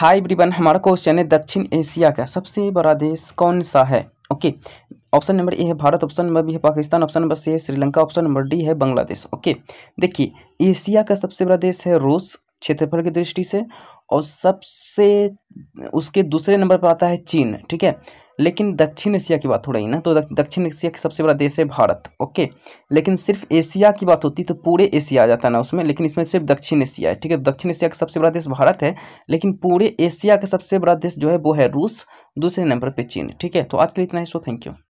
high ब्रिबन हमारा question है दक्षिण एशिया का सबसे बड़ा देश कौन सा है ओके ऑप्शन नंबर ए है भारत ऑप्शन नंबर बी है पाकिस्तान ऑप्शन नंबर सी है श्रीलंका ऑप्शन नंबर डी है बांग्लादेश ओके देखिए एशिया का सबसे बड़ा देश है रूस क्षेत्रफल की दृष्टि से और सबसे उसके दूसरे नंबर पर आता है चीन ठीक है लेकिन दक्षिण एशिया की बात हो रही है ना तो दक्षिण एशिया का सबसे बड़ा देश है भारत ओके लेकिन सिर्फ एशिया की बात होती तो पूरे एशिया आ जाता ना उसमें लेकिन इसमें सिर्फ दक्षिण एशिया है ठीक है दक्षिण एशिया का सबसे बड़ा देश भारत है लेकिन पूरे एशिया का सबसे बड़ा देश जो है वो है रूस दूसरे नंबर पर चीन ठीक है तो आज के लिए इतना ही सो थैंक यू